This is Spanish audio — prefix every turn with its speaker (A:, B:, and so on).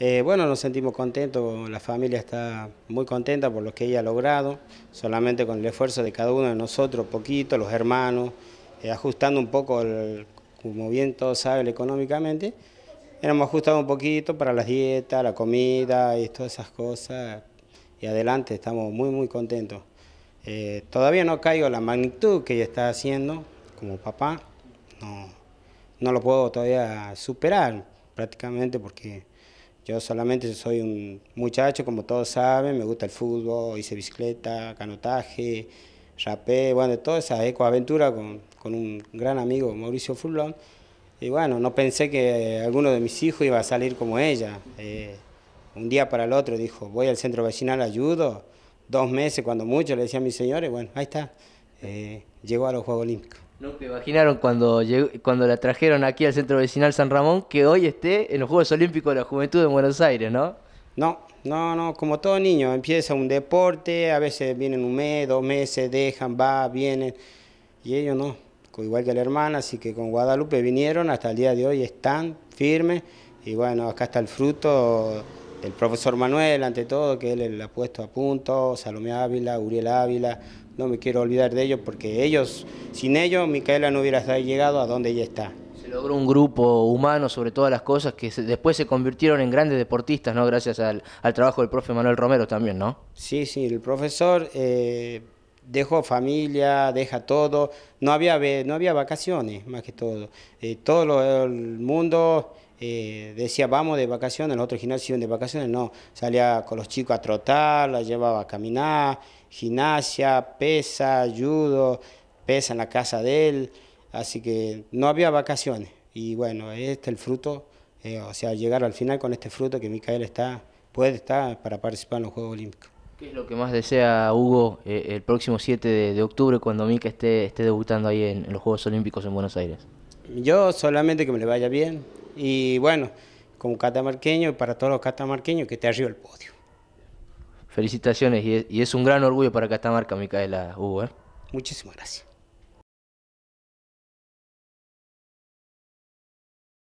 A: Eh, bueno, nos sentimos contentos, la familia está muy contenta por lo que ella ha logrado, solamente con el esfuerzo de cada uno de nosotros, poquito, los hermanos, eh, ajustando un poco, el, como bien todos saben económicamente, hemos ajustado un poquito para las dietas, la comida y todas esas cosas, y adelante estamos muy, muy contentos. Eh, todavía no caigo la magnitud que ella está haciendo como papá, no, no lo puedo todavía superar prácticamente porque yo solamente soy un muchacho, como todos saben, me gusta el fútbol, hice bicicleta, canotaje, rapé, bueno, toda esa ecoaventura con, con un gran amigo, Mauricio fulón Y bueno, no pensé que alguno de mis hijos iba a salir como ella. Eh, un día para el otro dijo, voy al centro vecinal, ayudo. Dos meses, cuando
B: mucho, le decía a mis señores, bueno,
A: ahí está, eh, llegó a los Juegos Olímpicos. No te imaginaron
B: cuando, cuando la trajeron aquí al Centro Vecinal San Ramón que hoy esté en los Juegos Olímpicos de la Juventud en Buenos Aires, ¿no? No, no, no, como todo niño, empieza un deporte, a veces
A: vienen un mes, dos meses, dejan, va, vienen, y ellos no, igual que la hermana, así que con Guadalupe vinieron, hasta el día de hoy están firmes, y bueno, acá está el fruto el profesor Manuel, ante todo, que él ha puesto a punto, Salomé Ávila, Uriel Ávila, no me quiero olvidar de ellos porque ellos, sin ellos, Micaela no hubiera llegado a donde ella está.
B: Se logró un grupo humano sobre todas las cosas que después se convirtieron en grandes deportistas, ¿no? Gracias al, trabajo del profe Manuel Romero también, ¿no? Sí, sí, el profesor
A: eh, dejó familia, deja todo, no había, no había vacaciones más que todo. Eh, todo el mundo eh, decía vamos de vacaciones, los otros gimnasios iban de vacaciones, no, salía con los chicos a trotar, la llevaba a caminar, gimnasia, pesa, judo, pesa en la casa de él, así que no había vacaciones. Y bueno, este es el fruto, eh, o sea, llegar al final con este fruto que Micael está, puede estar para participar en los Juegos Olímpicos.
B: ¿Qué es lo que más desea Hugo eh, el próximo 7 de, octubre cuando Mica esté, debutando ahí en, en los Juegos Olímpicos en Buenos Aires?
A: Yo solamente que me le vaya bien, y bueno, como catamarqueño y para todos los catamarqueños que te arriba el podio.
B: Felicitaciones y es, un gran orgullo para Catamarca, Micaela Hugo. ¿eh? Muchísimas gracias.